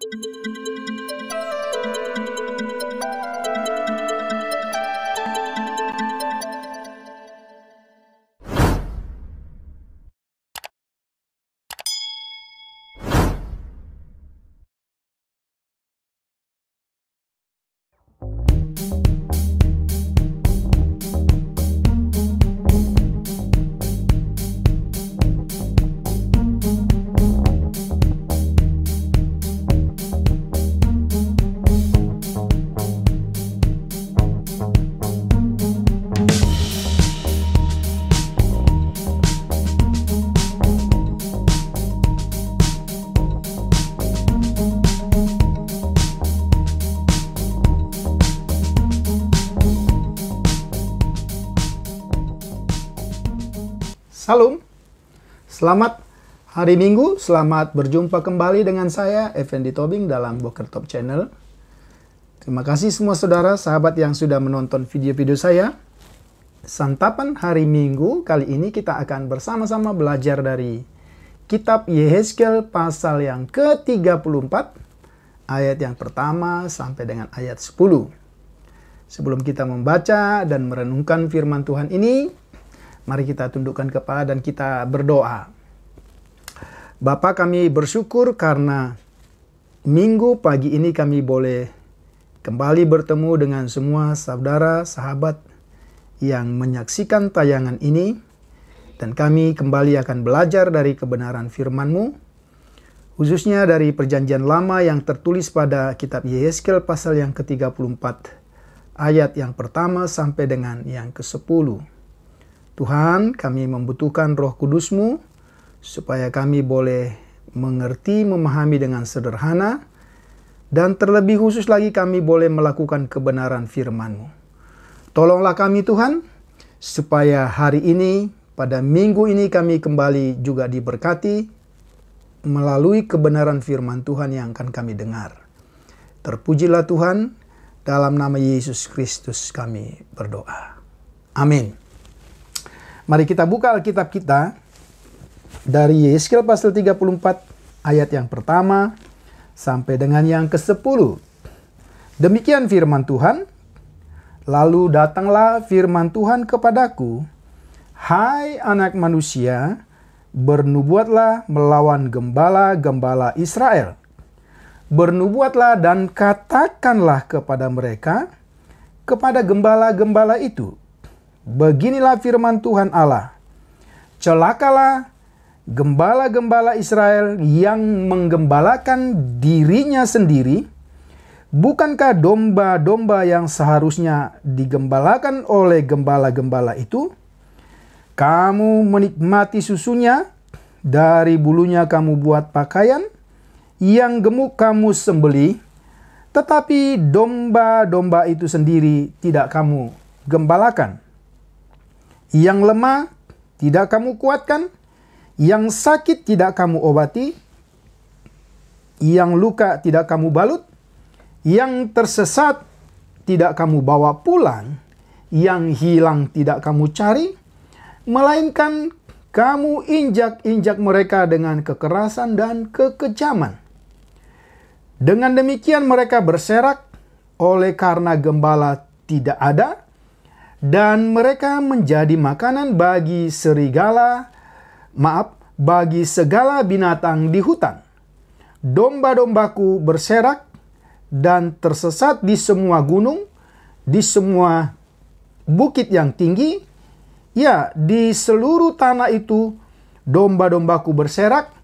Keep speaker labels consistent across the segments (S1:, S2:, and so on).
S1: Thank you Salam. Selamat hari Minggu, selamat berjumpa kembali dengan saya Effendi Tobing dalam Boker Top Channel. Terima kasih semua saudara sahabat yang sudah menonton video-video saya. Santapan hari Minggu kali ini kita akan bersama-sama belajar dari kitab Yehezkel pasal yang ke-34 ayat yang pertama sampai dengan ayat 10. Sebelum kita membaca dan merenungkan firman Tuhan ini, Mari kita tundukkan kepala dan kita berdoa. Bapa kami bersyukur karena minggu pagi ini kami boleh kembali bertemu dengan semua saudara sahabat yang menyaksikan tayangan ini dan kami kembali akan belajar dari kebenaran firman-Mu khususnya dari perjanjian lama yang tertulis pada kitab Yeskel pasal yang ke-34 ayat yang pertama sampai dengan yang ke-10. Tuhan, kami membutuhkan roh kudusmu, supaya kami boleh mengerti, memahami dengan sederhana, dan terlebih khusus lagi kami boleh melakukan kebenaran FirmanMu. Tolonglah kami Tuhan, supaya hari ini, pada minggu ini kami kembali juga diberkati melalui kebenaran firman Tuhan yang akan kami dengar. Terpujilah Tuhan, dalam nama Yesus Kristus kami berdoa. Amin. Mari kita buka Alkitab kita dari Yeskel pasal 34 ayat yang pertama sampai dengan yang ke-10. Demikian firman Tuhan. Lalu datanglah firman Tuhan kepadaku, "Hai anak manusia, bernubuatlah melawan gembala-gembala Israel. Bernubuatlah dan katakanlah kepada mereka, kepada gembala-gembala itu, Beginilah firman Tuhan Allah. Celakalah gembala-gembala Israel yang menggembalakan dirinya sendiri. Bukankah domba-domba yang seharusnya digembalakan oleh gembala-gembala itu? Kamu menikmati susunya, dari bulunya kamu buat pakaian, yang gemuk kamu sembeli." tetapi domba-domba itu sendiri tidak kamu gembalakan. Yang lemah tidak kamu kuatkan, yang sakit tidak kamu obati, yang luka tidak kamu balut, yang tersesat tidak kamu bawa pulang, yang hilang tidak kamu cari, melainkan kamu injak-injak mereka dengan kekerasan dan kekejaman. Dengan demikian mereka berserak oleh karena gembala tidak ada, dan mereka menjadi makanan bagi serigala, maaf, bagi segala binatang di hutan. Domba-dombaku berserak dan tersesat di semua gunung, di semua bukit yang tinggi. Ya, di seluruh tanah itu domba-dombaku berserak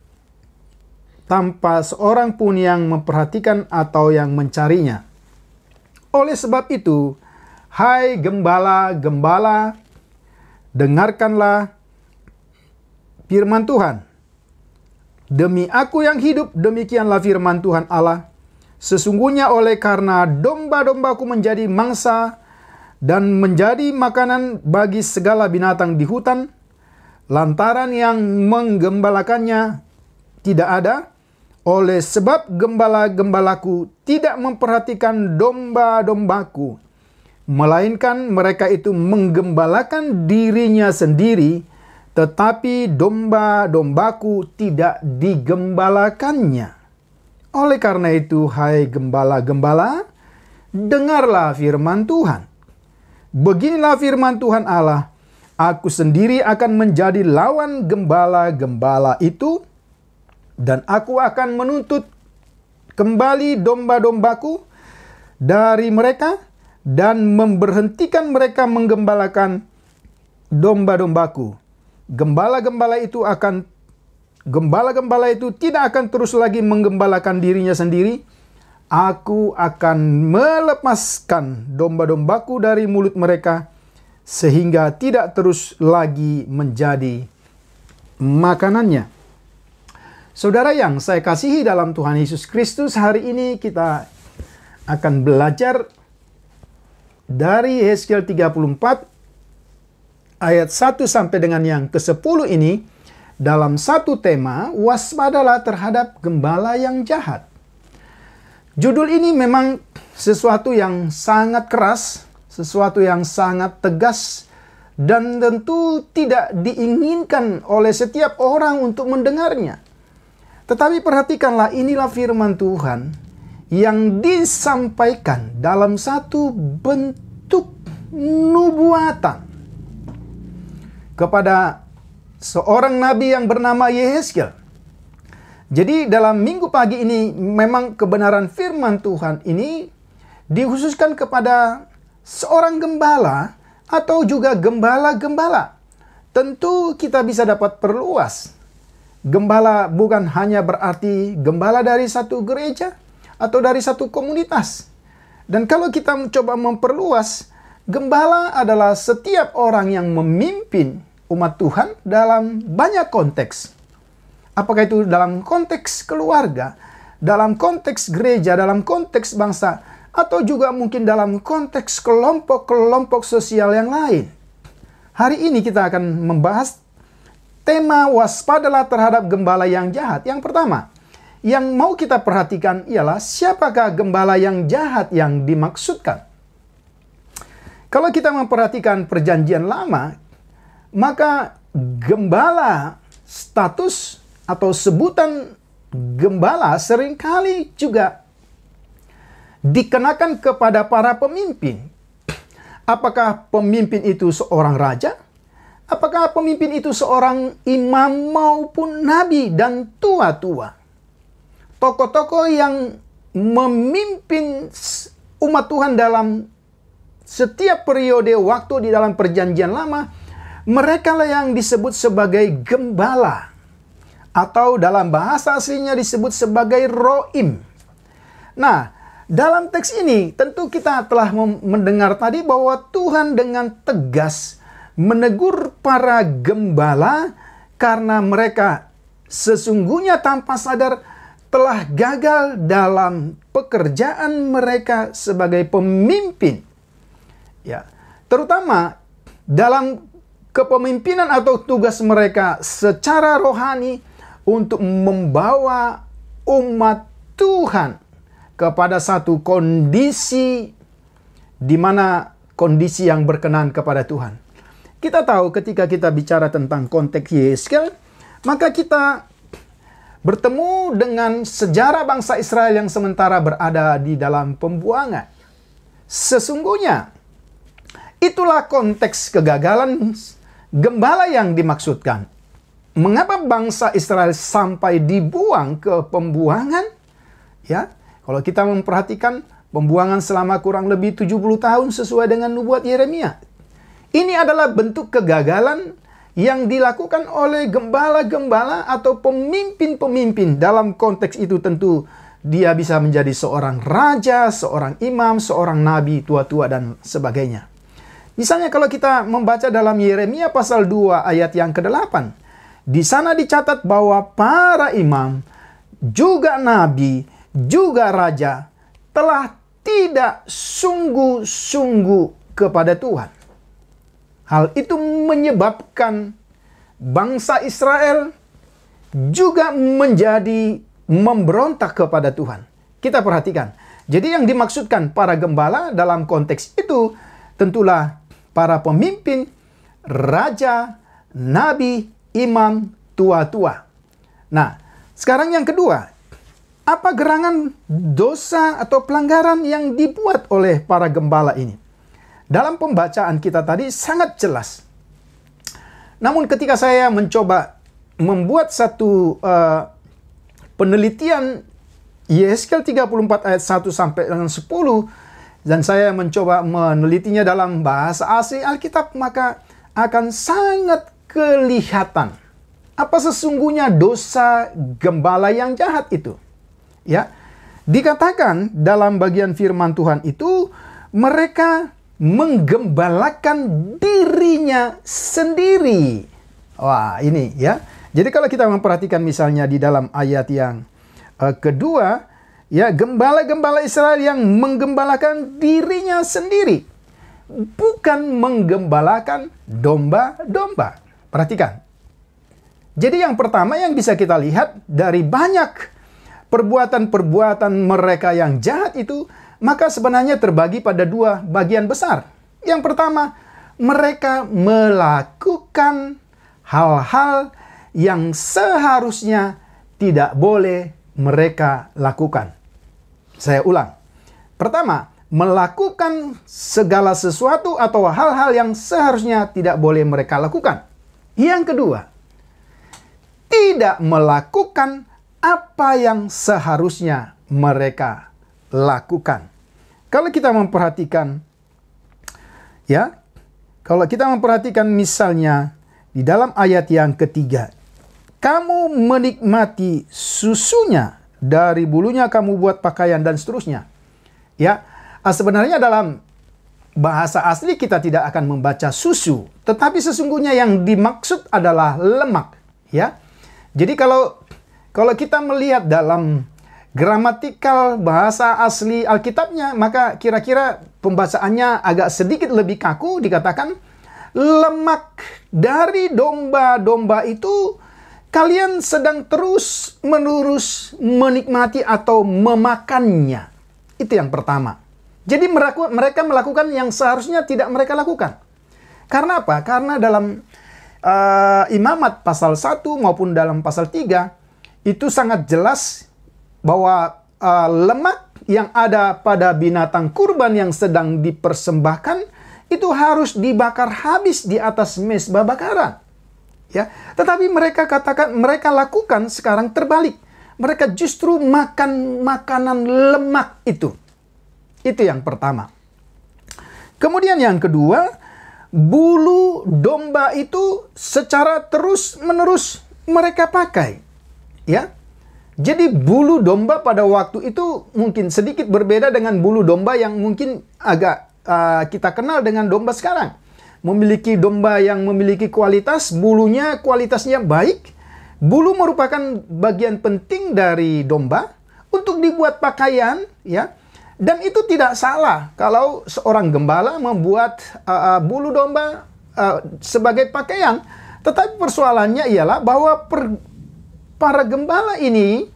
S1: tanpa seorang pun yang memperhatikan atau yang mencarinya. Oleh sebab itu, Hai gembala-gembala, dengarkanlah firman Tuhan. Demi aku yang hidup, demikianlah firman Tuhan Allah. Sesungguhnya oleh karena domba-dombaku menjadi mangsa dan menjadi makanan bagi segala binatang di hutan, lantaran yang menggembalakannya tidak ada, oleh sebab gembala-gembalaku tidak memperhatikan domba-dombaku melainkan mereka itu menggembalakan dirinya sendiri, tetapi domba-dombaku tidak digembalakannya. Oleh karena itu, hai gembala-gembala, dengarlah firman Tuhan. Beginilah firman Tuhan Allah, Aku sendiri akan menjadi lawan gembala-gembala itu, dan aku akan menuntut kembali domba-dombaku dari mereka, dan memberhentikan mereka menggembalakan domba-dombaku. Gembala-gembala itu akan gembala-gembala itu tidak akan terus lagi menggembalakan dirinya sendiri. Aku akan melepaskan domba-dombaku dari mulut mereka sehingga tidak terus lagi menjadi makanannya. Saudara yang saya kasihi dalam Tuhan Yesus Kristus, hari ini kita akan belajar dari Yeskel 34 ayat 1 sampai dengan yang ke-10 ini dalam satu tema waspadalah terhadap gembala yang jahat. Judul ini memang sesuatu yang sangat keras, sesuatu yang sangat tegas dan tentu tidak diinginkan oleh setiap orang untuk mendengarnya. Tetapi perhatikanlah inilah firman Tuhan yang disampaikan dalam satu bentuk nubuatan kepada seorang nabi yang bernama Yehezkel. Jadi dalam minggu pagi ini memang kebenaran firman Tuhan ini dikhususkan kepada seorang gembala atau juga gembala-gembala. Tentu kita bisa dapat perluas. Gembala bukan hanya berarti gembala dari satu gereja, atau dari satu komunitas. Dan kalau kita mencoba memperluas, gembala adalah setiap orang yang memimpin umat Tuhan dalam banyak konteks. Apakah itu dalam konteks keluarga, dalam konteks gereja, dalam konteks bangsa, atau juga mungkin dalam konteks kelompok-kelompok sosial yang lain. Hari ini kita akan membahas tema waspadalah terhadap gembala yang jahat. Yang pertama, yang mau kita perhatikan ialah siapakah gembala yang jahat yang dimaksudkan. Kalau kita memperhatikan perjanjian lama, maka gembala status atau sebutan gembala seringkali juga dikenakan kepada para pemimpin. Apakah pemimpin itu seorang raja? Apakah pemimpin itu seorang imam maupun nabi dan tua-tua? tokoh-tokoh yang memimpin umat Tuhan dalam setiap periode waktu di dalam perjanjian lama, mereka lah yang disebut sebagai gembala atau dalam bahasa aslinya disebut sebagai roim. Nah, dalam teks ini tentu kita telah mendengar tadi bahwa Tuhan dengan tegas menegur para gembala karena mereka sesungguhnya tanpa sadar telah gagal dalam pekerjaan mereka sebagai pemimpin. Ya, terutama dalam kepemimpinan atau tugas mereka secara rohani untuk membawa umat Tuhan kepada satu kondisi di mana kondisi yang berkenan kepada Tuhan. Kita tahu ketika kita bicara tentang konteks Yeskel, maka kita bertemu dengan sejarah bangsa Israel yang sementara berada di dalam pembuangan. Sesungguhnya, itulah konteks kegagalan gembala yang dimaksudkan. Mengapa bangsa Israel sampai dibuang ke pembuangan? Ya, kalau kita memperhatikan pembuangan selama kurang lebih 70 tahun sesuai dengan nubuat Yeremia. Ini adalah bentuk kegagalan yang dilakukan oleh gembala-gembala atau pemimpin-pemimpin dalam konteks itu tentu dia bisa menjadi seorang raja, seorang imam, seorang nabi, tua-tua dan sebagainya. Misalnya kalau kita membaca dalam Yeremia pasal 2 ayat yang ke-8, di sana dicatat bahwa para imam, juga nabi, juga raja telah tidak sungguh-sungguh kepada Tuhan. Hal itu menyebabkan bangsa Israel juga menjadi memberontak kepada Tuhan. Kita perhatikan. Jadi yang dimaksudkan para gembala dalam konteks itu tentulah para pemimpin, raja, nabi, imam, tua-tua. Nah, sekarang yang kedua, apa gerangan dosa atau pelanggaran yang dibuat oleh para gembala ini? Dalam pembacaan kita tadi sangat jelas. Namun ketika saya mencoba membuat satu uh, penelitian Yeskel 34 ayat 1 sampai dengan 10 dan saya mencoba menelitinya dalam bahasa asli Alkitab maka akan sangat kelihatan apa sesungguhnya dosa gembala yang jahat itu. Ya. Dikatakan dalam bagian firman Tuhan itu mereka menggembalakan dirinya sendiri. Wah, ini ya. Jadi kalau kita memperhatikan misalnya di dalam ayat yang uh, kedua, ya gembala-gembala Israel yang menggembalakan dirinya sendiri, bukan menggembalakan domba-domba. Perhatikan. Jadi yang pertama yang bisa kita lihat dari banyak perbuatan-perbuatan mereka yang jahat itu maka sebenarnya terbagi pada dua bagian besar. Yang pertama, mereka melakukan hal-hal yang seharusnya tidak boleh mereka lakukan. Saya ulang. Pertama, melakukan segala sesuatu atau hal-hal yang seharusnya tidak boleh mereka lakukan. Yang kedua, tidak melakukan apa yang seharusnya mereka lakukan. Kalau kita memperhatikan, ya, kalau kita memperhatikan misalnya di dalam ayat yang ketiga, kamu menikmati susunya dari bulunya kamu buat pakaian dan seterusnya. Ya, ah, sebenarnya dalam bahasa asli kita tidak akan membaca susu, tetapi sesungguhnya yang dimaksud adalah lemak, ya. Jadi kalau kalau kita melihat dalam gramatikal bahasa asli Alkitabnya, maka kira-kira pembacaannya agak sedikit lebih kaku dikatakan lemak dari domba-domba itu kalian sedang terus menerus menikmati atau memakannya. Itu yang pertama. Jadi mereka melakukan yang seharusnya tidak mereka lakukan. Karena apa? Karena dalam uh, imamat pasal 1 maupun dalam pasal 3 itu sangat jelas bahwa uh, lemak yang ada pada binatang kurban yang sedang dipersembahkan itu harus dibakar habis di atas mesbah bakaran. Ya, tetapi mereka katakan mereka lakukan sekarang terbalik. Mereka justru makan makanan lemak itu. Itu yang pertama. Kemudian yang kedua, bulu domba itu secara terus-menerus mereka pakai. Ya, jadi bulu domba pada waktu itu mungkin sedikit berbeda dengan bulu domba yang mungkin agak uh, kita kenal dengan domba sekarang. Memiliki domba yang memiliki kualitas, bulunya kualitasnya baik. Bulu merupakan bagian penting dari domba untuk dibuat pakaian, ya. Dan itu tidak salah kalau seorang gembala membuat uh, uh, bulu domba uh, sebagai pakaian. Tetapi persoalannya ialah bahwa per, para gembala ini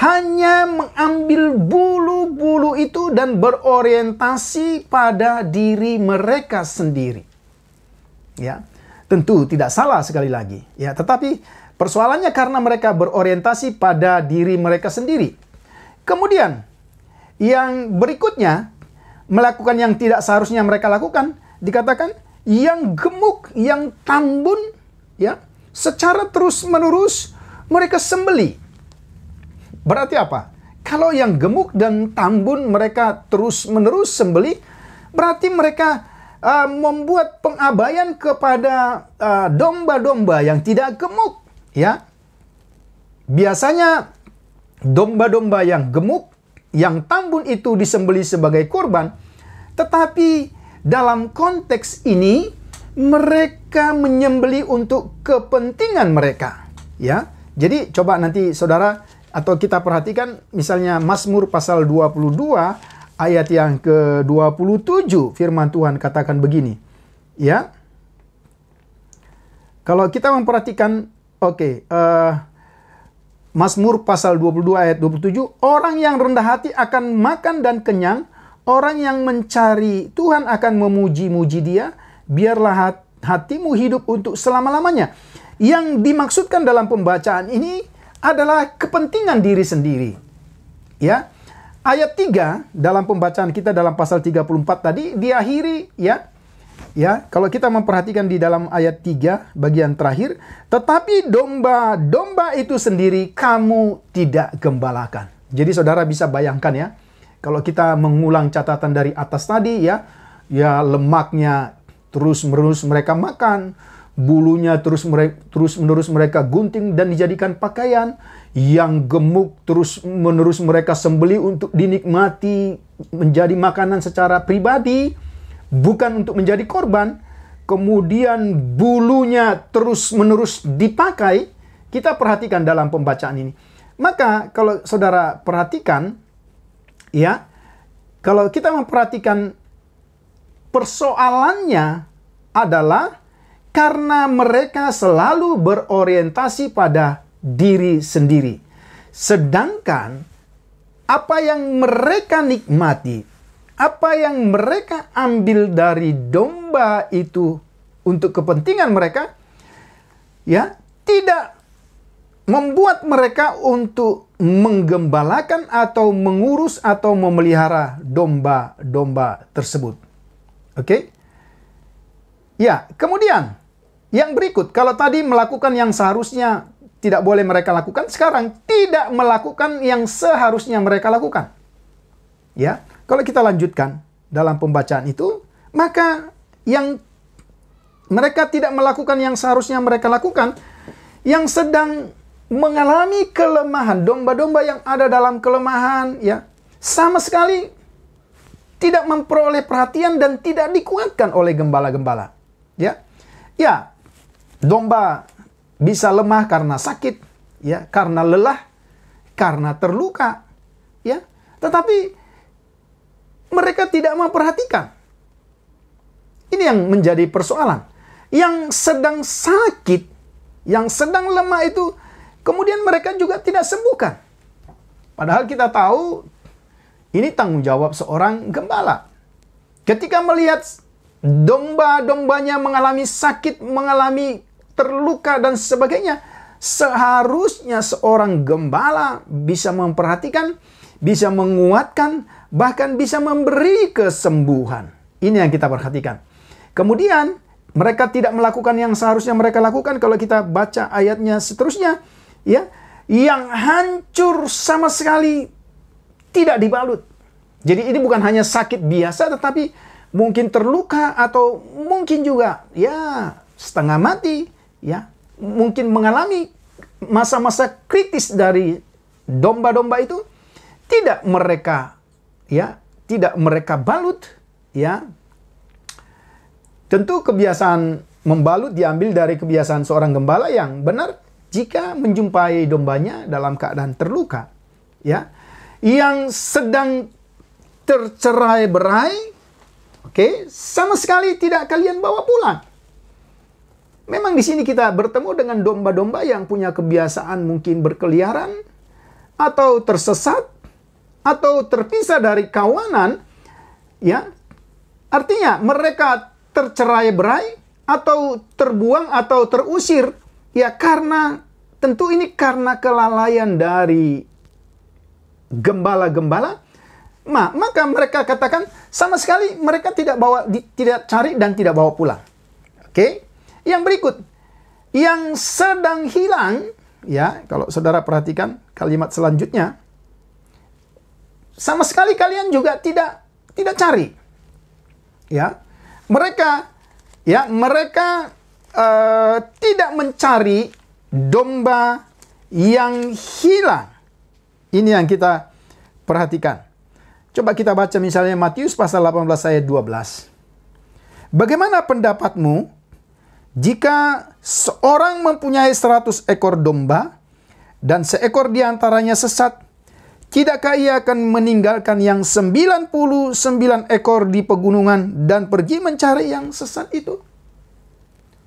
S1: hanya mengambil bulu-bulu itu dan berorientasi pada diri mereka sendiri. Ya, tentu tidak salah sekali lagi. Ya, tetapi persoalannya karena mereka berorientasi pada diri mereka sendiri. Kemudian yang berikutnya melakukan yang tidak seharusnya mereka lakukan dikatakan yang gemuk, yang tambun ya, secara terus-menerus mereka sembeli. Berarti apa? Kalau yang gemuk dan tambun mereka terus-menerus sembeli, berarti mereka uh, membuat pengabaian kepada uh, domba-domba uh, yang tidak gemuk, ya. Biasanya domba-domba yang gemuk, yang tambun itu disembeli sebagai korban, tetapi dalam konteks ini mereka menyembeli untuk kepentingan mereka, ya. Jadi coba nanti saudara atau kita perhatikan misalnya Mazmur pasal 22 ayat yang ke-27 firman Tuhan katakan begini. Ya. Kalau kita memperhatikan oke okay, uh, eh, Mazmur pasal 22 ayat 27 orang yang rendah hati akan makan dan kenyang, orang yang mencari Tuhan akan memuji-muji dia, biarlah hatimu hidup untuk selama-lamanya yang dimaksudkan dalam pembacaan ini adalah kepentingan diri sendiri. Ya. Ayat 3 dalam pembacaan kita dalam pasal 34 tadi diakhiri ya. Ya, kalau kita memperhatikan di dalam ayat 3 bagian terakhir, tetapi domba-domba itu sendiri kamu tidak gembalakan. Jadi saudara bisa bayangkan ya, kalau kita mengulang catatan dari atas tadi ya, ya lemaknya terus-menerus mereka makan, bulunya terus mereka, terus menerus mereka gunting dan dijadikan pakaian yang gemuk terus menerus mereka sembeli untuk dinikmati menjadi makanan secara pribadi bukan untuk menjadi korban kemudian bulunya terus menerus dipakai kita perhatikan dalam pembacaan ini maka kalau saudara perhatikan ya kalau kita memperhatikan persoalannya adalah karena mereka selalu berorientasi pada diri sendiri. Sedangkan apa yang mereka nikmati, apa yang mereka ambil dari domba itu untuk kepentingan mereka, ya, tidak membuat mereka untuk menggembalakan atau mengurus atau memelihara domba-domba tersebut. Oke? Okay? Ya, kemudian yang berikut, kalau tadi melakukan yang seharusnya tidak boleh mereka lakukan, sekarang tidak melakukan yang seharusnya mereka lakukan. Ya, kalau kita lanjutkan dalam pembacaan itu, maka yang mereka tidak melakukan yang seharusnya mereka lakukan, yang sedang mengalami kelemahan, domba-domba yang ada dalam kelemahan, ya, sama sekali tidak memperoleh perhatian dan tidak dikuatkan oleh gembala-gembala. Ya, ya, Domba bisa lemah karena sakit, ya, karena lelah, karena terluka, ya. Tetapi mereka tidak memperhatikan. Ini yang menjadi persoalan. Yang sedang sakit, yang sedang lemah itu kemudian mereka juga tidak sembuhkan. Padahal kita tahu ini tanggung jawab seorang gembala. Ketika melihat domba-dombanya mengalami sakit, mengalami terluka dan sebagainya, seharusnya seorang gembala bisa memperhatikan, bisa menguatkan, bahkan bisa memberi kesembuhan. Ini yang kita perhatikan. Kemudian mereka tidak melakukan yang seharusnya mereka lakukan kalau kita baca ayatnya seterusnya, ya, yang hancur sama sekali tidak dibalut. Jadi ini bukan hanya sakit biasa tetapi mungkin terluka atau mungkin juga ya setengah mati ya mungkin mengalami masa-masa kritis dari domba-domba itu tidak mereka ya tidak mereka balut ya tentu kebiasaan membalut diambil dari kebiasaan seorang gembala yang benar jika menjumpai dombanya dalam keadaan terluka ya yang sedang tercerai berai Oke, sama sekali tidak kalian bawa pulang. Memang di sini kita bertemu dengan domba-domba yang punya kebiasaan mungkin berkeliaran atau tersesat atau terpisah dari kawanan ya. Artinya mereka tercerai-berai atau terbuang atau terusir ya karena tentu ini karena kelalaian dari gembala-gembala. Ma, maka mereka katakan sama sekali mereka tidak bawa di, tidak cari dan tidak bawa pulang. Oke. Okay? Yang berikut yang sedang hilang ya, kalau Saudara perhatikan kalimat selanjutnya sama sekali kalian juga tidak tidak cari. Ya. Mereka ya, mereka uh, tidak mencari domba yang hilang. Ini yang kita perhatikan. Coba kita baca misalnya Matius pasal 18 ayat 12. Bagaimana pendapatmu jika seorang mempunyai 100 ekor domba dan seekor diantaranya sesat, tidakkah ia akan meninggalkan yang 99 ekor di pegunungan dan pergi mencari yang sesat itu?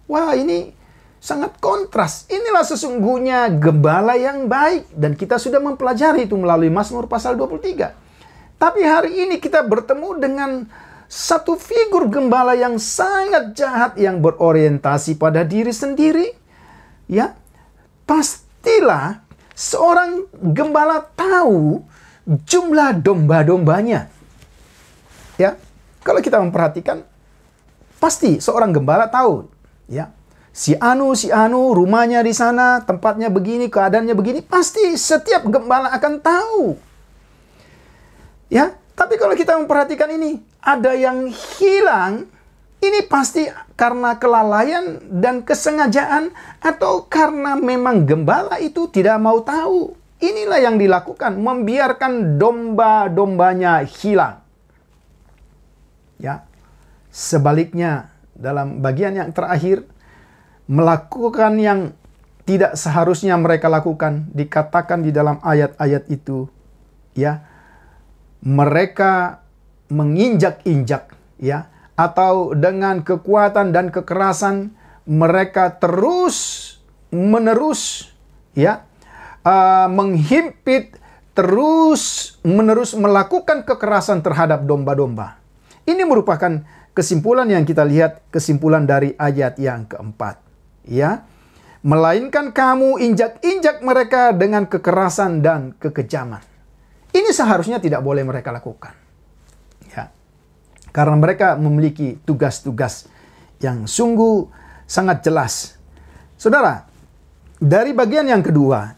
S1: Wah, ini sangat kontras. Inilah sesungguhnya gembala yang baik dan kita sudah mempelajari itu melalui Mazmur pasal 23. Tapi hari ini kita bertemu dengan satu figur gembala yang sangat jahat yang berorientasi pada diri sendiri. Ya, pastilah seorang gembala tahu jumlah domba-dombanya. Ya, kalau kita memperhatikan, pasti seorang gembala tahu. Ya, si Anu, si Anu, rumahnya di sana, tempatnya begini, keadaannya begini, pasti setiap gembala akan tahu Ya, tapi kalau kita memperhatikan ini, ada yang hilang ini pasti karena kelalaian dan kesengajaan atau karena memang gembala itu tidak mau tahu. Inilah yang dilakukan, membiarkan domba-dombanya hilang. Ya. Sebaliknya dalam bagian yang terakhir melakukan yang tidak seharusnya mereka lakukan dikatakan di dalam ayat-ayat itu ya mereka menginjak-injak ya atau dengan kekuatan dan kekerasan mereka terus menerus ya uh, menghimpit terus menerus melakukan kekerasan terhadap domba-domba. Ini merupakan kesimpulan yang kita lihat kesimpulan dari ayat yang keempat ya melainkan kamu injak-injak mereka dengan kekerasan dan kekejaman. Ini seharusnya tidak boleh mereka lakukan. Ya. Karena mereka memiliki tugas-tugas yang sungguh sangat jelas. Saudara, dari bagian yang kedua,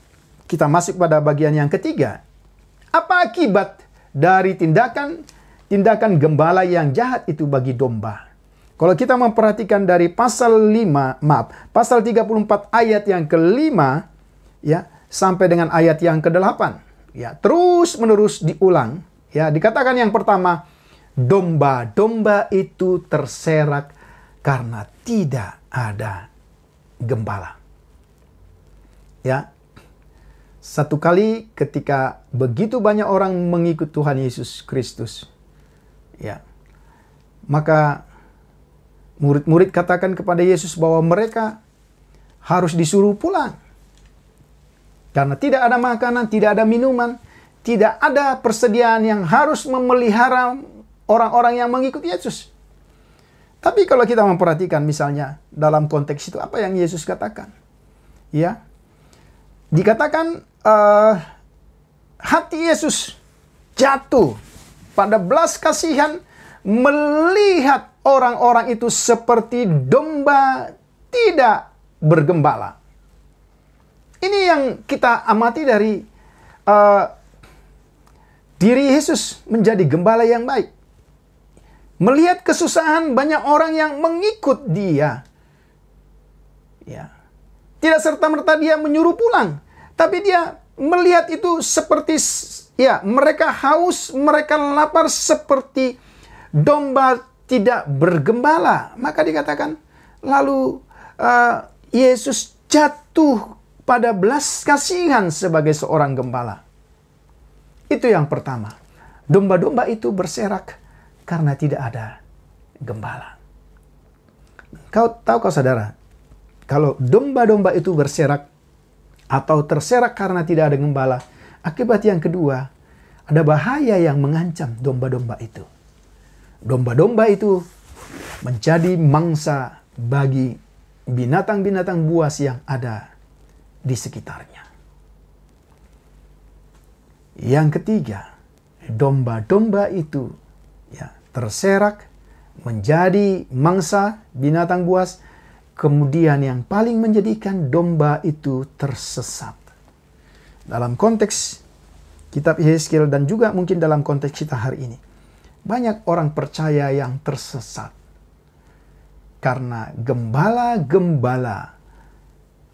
S1: kita masuk pada bagian yang ketiga. Apa akibat dari tindakan tindakan gembala yang jahat itu bagi domba? Kalau kita memperhatikan dari pasal 5, maaf, pasal 34 ayat yang kelima ya sampai dengan ayat yang kedelapan ya terus menerus diulang ya dikatakan yang pertama domba-domba itu terserak karena tidak ada gembala ya satu kali ketika begitu banyak orang mengikut Tuhan Yesus Kristus ya maka murid-murid katakan kepada Yesus bahwa mereka harus disuruh pulang karena tidak ada makanan, tidak ada minuman, tidak ada persediaan yang harus memelihara orang-orang yang mengikuti Yesus. Tapi kalau kita memperhatikan misalnya dalam konteks itu apa yang Yesus katakan? Ya. Dikatakan uh, hati Yesus jatuh pada belas kasihan melihat orang-orang itu seperti domba tidak bergembala. Ini yang kita amati dari uh, diri Yesus menjadi gembala yang baik. Melihat kesusahan banyak orang yang mengikut dia. Ya. Tidak serta-merta dia menyuruh pulang, tapi dia melihat itu seperti ya, mereka haus, mereka lapar seperti domba tidak bergembala. Maka dikatakan lalu uh, Yesus jatuh pada belas kasihan sebagai seorang gembala. Itu yang pertama. Domba-domba itu berserak karena tidak ada gembala. Kau tahu kau saudara, kalau domba-domba itu berserak atau terserak karena tidak ada gembala, akibat yang kedua ada bahaya yang mengancam domba-domba itu. Domba-domba itu menjadi mangsa bagi binatang-binatang buas yang ada di sekitarnya. Yang ketiga, domba-domba itu ya, terserak menjadi mangsa binatang buas. Kemudian yang paling menjadikan domba itu tersesat. Dalam konteks kitab Yeskil dan juga mungkin dalam konteks kita hari ini. Banyak orang percaya yang tersesat. Karena gembala-gembala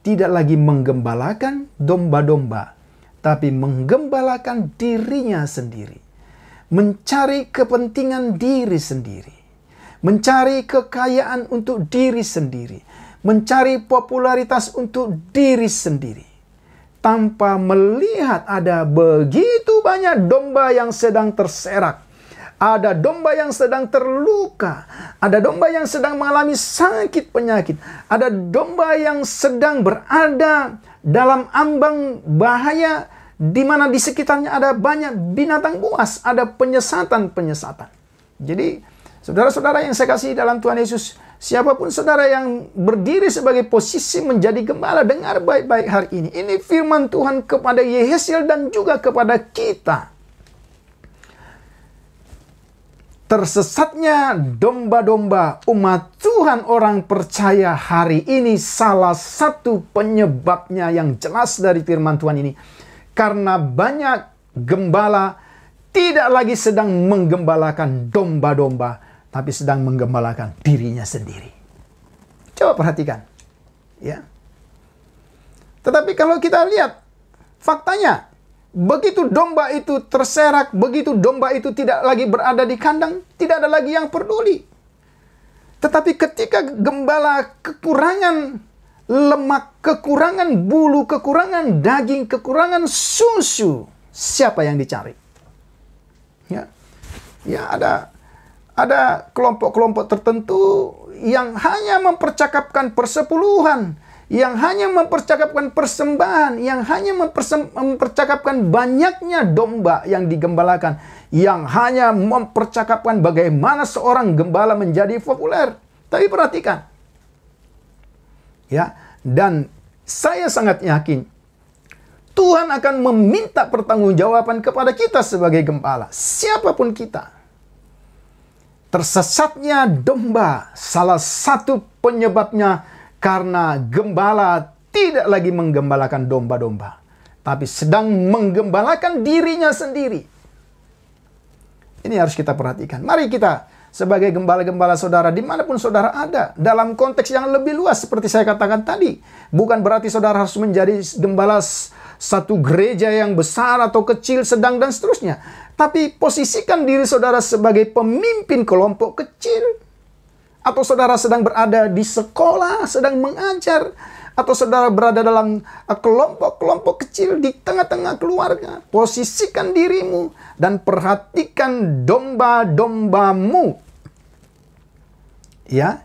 S1: tidak lagi menggembalakan domba-domba, tapi menggembalakan dirinya sendiri, mencari kepentingan diri sendiri, mencari kekayaan untuk diri sendiri, mencari popularitas untuk diri sendiri tanpa melihat ada begitu banyak domba yang sedang terserak ada domba yang sedang terluka, ada domba yang sedang mengalami sakit penyakit, ada domba yang sedang berada dalam ambang bahaya di mana di sekitarnya ada banyak binatang buas, ada penyesatan-penyesatan. Jadi, saudara-saudara yang saya kasih dalam Tuhan Yesus, siapapun saudara yang berdiri sebagai posisi menjadi gembala, dengar baik-baik hari ini. Ini firman Tuhan kepada Yehesiel dan juga kepada kita. Tersesatnya domba-domba umat Tuhan orang percaya hari ini salah satu penyebabnya yang jelas dari firman Tuhan ini. Karena banyak gembala tidak lagi sedang menggembalakan domba-domba, tapi sedang menggembalakan dirinya sendiri. Coba perhatikan. ya. Tetapi kalau kita lihat faktanya, Begitu domba itu terserak, begitu domba itu tidak lagi berada di kandang, tidak ada lagi yang peduli. Tetapi ketika gembala kekurangan lemak, kekurangan bulu, kekurangan daging, kekurangan susu, siapa yang dicari? Ya. Ya ada ada kelompok-kelompok tertentu yang hanya mempercakapkan persepuluhan, yang hanya mempercakapkan persembahan, yang hanya mempercakapkan banyaknya domba yang digembalakan, yang hanya mempercakapkan bagaimana seorang gembala menjadi populer. Tapi perhatikan. Ya, dan saya sangat yakin Tuhan akan meminta pertanggungjawaban kepada kita sebagai gembala, siapapun kita. Tersesatnya domba salah satu penyebabnya karena gembala tidak lagi menggembalakan domba-domba, tapi sedang menggembalakan dirinya sendiri. Ini harus kita perhatikan. Mari kita sebagai gembala-gembala saudara dimanapun saudara ada dalam konteks yang lebih luas seperti saya katakan tadi. Bukan berarti saudara harus menjadi gembala satu gereja yang besar atau kecil, sedang dan seterusnya. Tapi posisikan diri saudara sebagai pemimpin kelompok kecil atau saudara sedang berada di sekolah, sedang mengajar, atau saudara berada dalam uh, kelompok-kelompok kecil di tengah-tengah keluarga. Posisikan dirimu dan perhatikan domba-dombamu. Ya.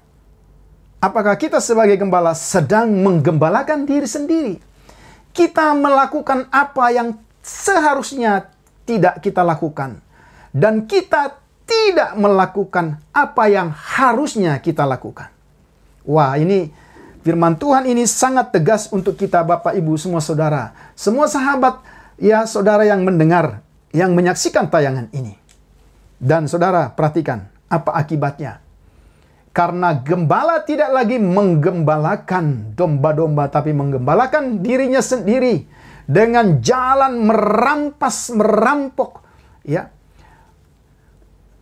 S1: Apakah kita sebagai gembala sedang menggembalakan diri sendiri? Kita melakukan apa yang seharusnya tidak kita lakukan. Dan kita tidak melakukan apa yang harusnya kita lakukan. Wah, ini firman Tuhan ini sangat tegas untuk kita Bapak Ibu semua saudara, semua sahabat ya saudara yang mendengar, yang menyaksikan tayangan ini. Dan saudara perhatikan apa akibatnya. Karena gembala tidak lagi menggembalakan domba-domba tapi menggembalakan dirinya sendiri dengan jalan merampas, merampok ya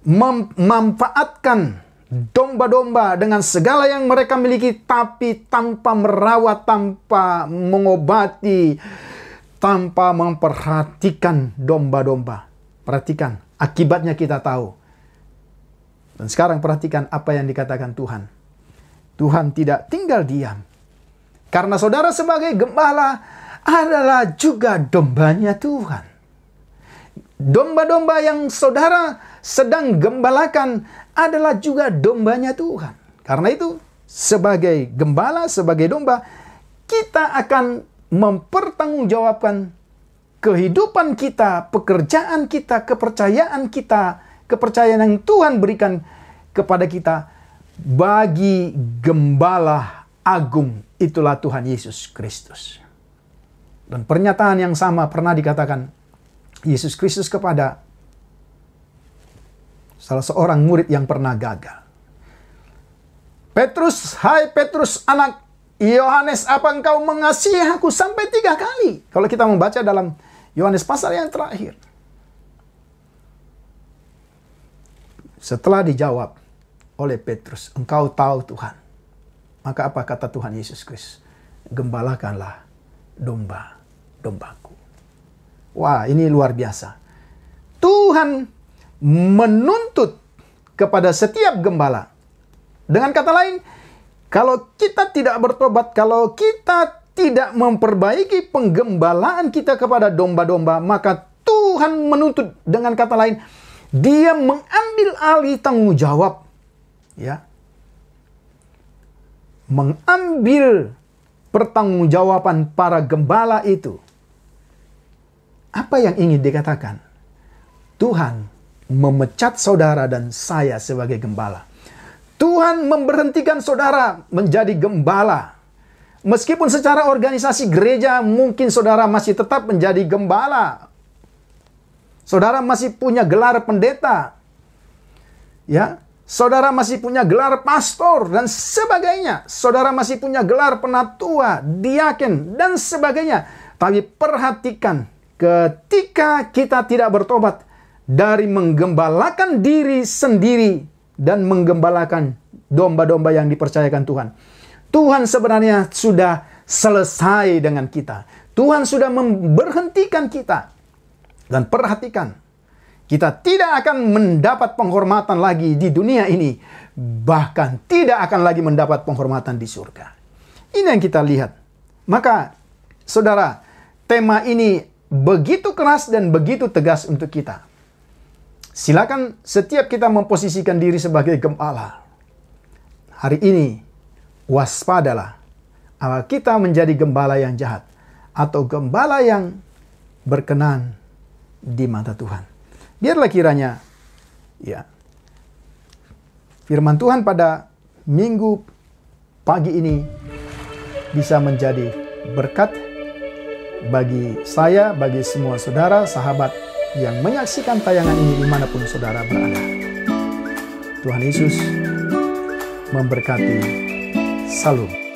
S1: memanfaatkan domba-domba dengan segala yang mereka miliki, tapi tanpa merawat, tanpa mengobati, tanpa memperhatikan domba-domba. Perhatikan, akibatnya kita tahu. Dan sekarang perhatikan apa yang dikatakan Tuhan. Tuhan tidak tinggal diam. Karena saudara sebagai gembala adalah juga dombanya Tuhan domba-domba yang saudara sedang gembalakan adalah juga dombanya Tuhan. Karena itu, sebagai gembala, sebagai domba, kita akan mempertanggungjawabkan kehidupan kita, pekerjaan kita, kepercayaan kita, kepercayaan yang Tuhan berikan kepada kita bagi gembala agung itulah Tuhan Yesus Kristus. Dan pernyataan yang sama pernah dikatakan Yesus Kristus kepada salah seorang murid yang pernah gagal. Petrus, hai Petrus anak Yohanes, apa engkau mengasihi aku sampai tiga kali? Kalau kita membaca dalam Yohanes pasal yang terakhir. Setelah dijawab oleh Petrus, engkau tahu Tuhan. Maka apa kata Tuhan Yesus Kristus? Gembalakanlah domba-dombaku. Wah, ini luar biasa. Tuhan menuntut kepada setiap gembala. Dengan kata lain, kalau kita tidak bertobat, kalau kita tidak memperbaiki penggembalaan kita kepada domba-domba, maka Tuhan menuntut dengan kata lain, dia mengambil alih tanggung jawab. Ya. Mengambil pertanggungjawaban para gembala itu apa yang ingin dikatakan? Tuhan memecat saudara dan saya sebagai gembala. Tuhan memberhentikan saudara menjadi gembala. Meskipun secara organisasi gereja mungkin saudara masih tetap menjadi gembala. Saudara masih punya gelar pendeta. Ya, saudara masih punya gelar pastor dan sebagainya. Saudara masih punya gelar penatua, diaken dan sebagainya. Tapi perhatikan ketika kita tidak bertobat dari menggembalakan diri sendiri dan menggembalakan domba-domba yang dipercayakan Tuhan. Tuhan sebenarnya sudah selesai dengan kita. Tuhan sudah memberhentikan kita. Dan perhatikan, kita tidak akan mendapat penghormatan lagi di dunia ini. Bahkan tidak akan lagi mendapat penghormatan di surga. Ini yang kita lihat. Maka, saudara, tema ini begitu keras dan begitu tegas untuk kita. Silakan setiap kita memposisikan diri sebagai gembala. Hari ini, waspadalah awal kita menjadi gembala yang jahat atau gembala yang berkenan di mata Tuhan. Biarlah kiranya ya firman Tuhan pada minggu pagi ini bisa menjadi berkat bagi saya, bagi semua saudara, sahabat yang menyaksikan tayangan ini dimanapun saudara berada. Tuhan Yesus memberkati. Salam.